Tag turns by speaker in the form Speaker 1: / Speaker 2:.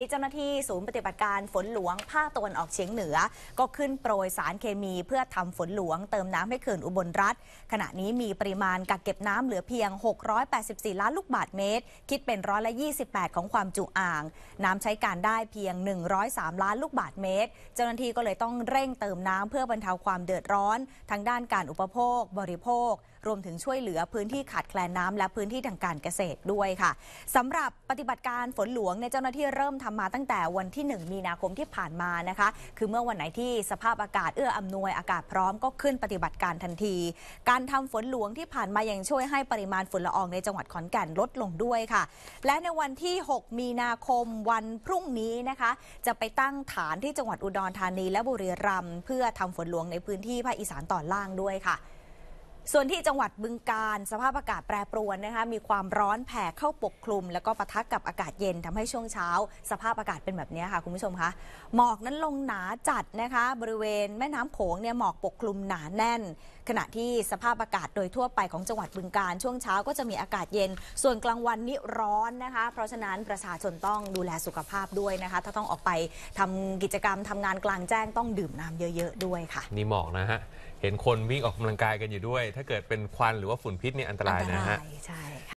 Speaker 1: เจ้าหน้าที่ ศูนย์ปฏิบัติการฝนหลวงภาคตะวันออกเฉียงเหนือ ก็ขึ้นโปรยสารเคมีเพื่อทำฝนหลวงเติมน้ำให้เขื่อนอุบลรัฐขณะนี้มีปริมาณกักเก็บน้ำเหลือเพียง 684 ล้านลูกบาทเมตร คิดเป็นร้อยละ 28 ของความจุอ่าง น้ำใช้การได้เพียง 103 ล้านลูกบาทเมตร เจ้าหน้าที่ก็เลยต้องเร่งเติมน้ำเพื่อบรรเทาความเดือดร้อนทางด้านการอุปโภคบริโภค รวมถึงช่วยเหลือพื้นที่ขาดแคลนน้ำาและพื้นที่ทางการเกษตรด้วยค่ะ สำหรับปฏิบัติการฝนหลวงในเจ้าหน้าที่เริ่มทำมาตั้งแต่วันที่ 1 มีนาคมที่ผ่านมานะคะ คือเมื่อวันไหนที่สภาพอากาศเอื้ออำนวยอากาศพร้อมก็ขึ้นปฏิบัติการทันที การทำฝนหลวงที่ผ่านมายังช่วยให้ปริมาณฝุ่นละอองในจังหวัดขอนแก่นลดลงด้วยค่ะและในวันที่ 6 มีนาคมวันพรุ่งนี้นะคะ จะไปตั้งฐานที่จังหวัดอุดรธานี และบุรีรัมย์เพื่อทำฝนหลวงในพื้นที่ภาคอีสานตอนล่างด้วยค่ะส่วนที่จังหวัดบึงการ สภาพอากาศแปรปรวนนะคะมีความร้อนแผ่เข้าปกคลุม แล้วก็ปะทะกับอากาศเย็นทำให้ช่วงเช้า สภาพอากาศเป็นแบบนี้ค่ะคุณผู้ชมคะหมอกนั้นลงหนาจัดนะคะ บริเวณแม่น้ำโขงเนี่ยหมอกปกคลุมหนาแน่น ขณะที่สภาพอากาศโดยทั่วไปของจังหวัดบึงการช่วงเช้าก็จะมีอากาศเย็น ส่วนกลางวันนี้ร้อนนะคะ เพราะฉะนั้นประชาชนต้องดูแลสุขภาพด้วยนะคะ ถ้าต้องออกไปทำกิจกรรมทำงานกลางแจ้งต้องดื่มน้ำเยอะ ๆ ด้วยค่ะนี่หมอกนะฮะเห็นคนวิ่งออกกำลังกายกันอยู่ด้วย ถ้าเกิดเป็นควันหรือว่าฝุ่นพิษนี่อันตรายนะฮะใช่ะ